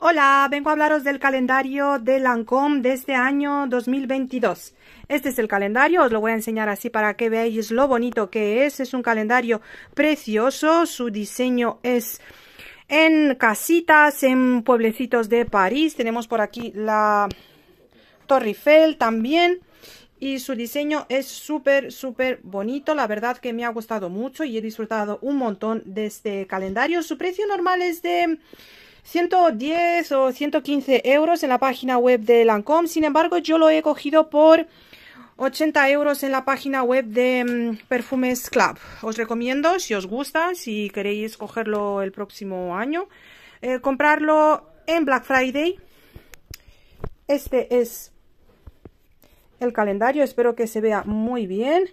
Hola, vengo a hablaros del calendario de Lancôme de este año 2022. Este es el calendario, os lo voy a enseñar así para que veáis lo bonito que es. Es un calendario precioso, su diseño es en casitas, en pueblecitos de París. Tenemos por aquí la Torre Eiffel también. Y su diseño es súper, súper bonito. La verdad que me ha gustado mucho y he disfrutado un montón de este calendario. Su precio normal es de 110 o 115 euros en la página web de Lancome. Sin embargo, yo lo he cogido por 80 euros en la página web de mm, Perfumes Club. Os recomiendo, si os gusta, si queréis cogerlo el próximo año, eh, comprarlo en Black Friday. Este es el calendario, espero que se vea muy bien.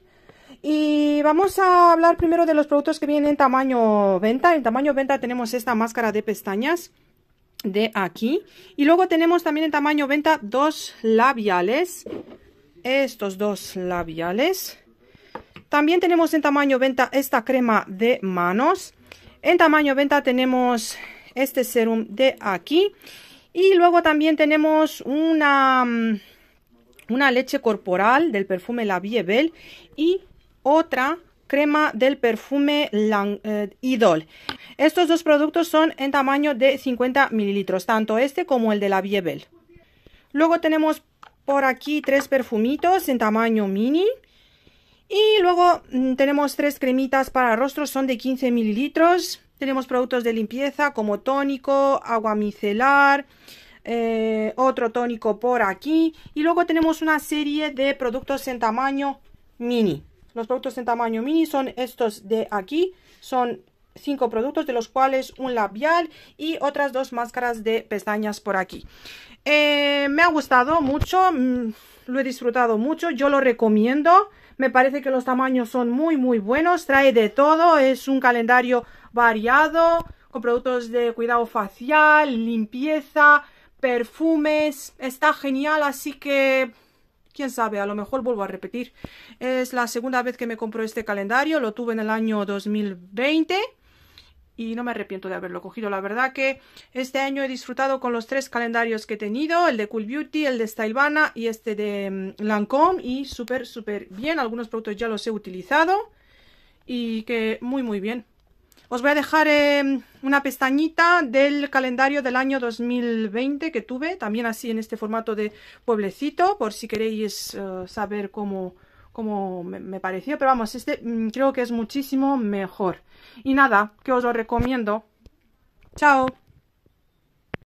Y vamos a hablar primero de los productos que vienen en tamaño venta. En tamaño venta tenemos esta máscara de pestañas de aquí. Y luego tenemos también en tamaño venta dos labiales. Estos dos labiales. También tenemos en tamaño venta esta crema de manos. En tamaño venta tenemos este serum de aquí. Y luego también tenemos una, mm, una leche corporal del perfume La Vie Belle. Y otra crema del perfume eh, Idol. Estos dos productos son en tamaño de 50 mililitros, tanto este como el de la Biebel. Luego tenemos por aquí tres perfumitos en tamaño mini. Y luego mm, tenemos tres cremitas para rostros, son de 15 mililitros. Tenemos productos de limpieza como tónico, agua micelar, eh, otro tónico por aquí. Y luego tenemos una serie de productos en tamaño mini. Los productos en tamaño mini son estos de aquí. Son cinco productos, de los cuales un labial y otras dos máscaras de pestañas por aquí. Eh, me ha gustado mucho, mm, lo he disfrutado mucho, yo lo recomiendo. Me parece que los tamaños son muy, muy buenos, trae de todo, es un calendario variado, con productos de cuidado facial, limpieza, perfumes, está genial, así que quién sabe, a lo mejor vuelvo a repetir. Es la segunda vez que me compro este calendario, lo tuve en el año 2020 y no me arrepiento de haberlo cogido. La verdad que este año he disfrutado con los tres calendarios que he tenido, el de Cool Beauty, el de Stylevana y este de mm, Lancome y súper, súper bien. Algunos productos ya los he utilizado y que muy, muy bien. Os voy a dejar em, una pestañita del calendario del año 2020 que tuve, también así en este formato de pueblecito, por si queréis eh, saber cómo, cómo me, pareció. Pero vamos, este mm, creo que es muchísimo mejor. Y nada, que os lo recomiendo. Chao.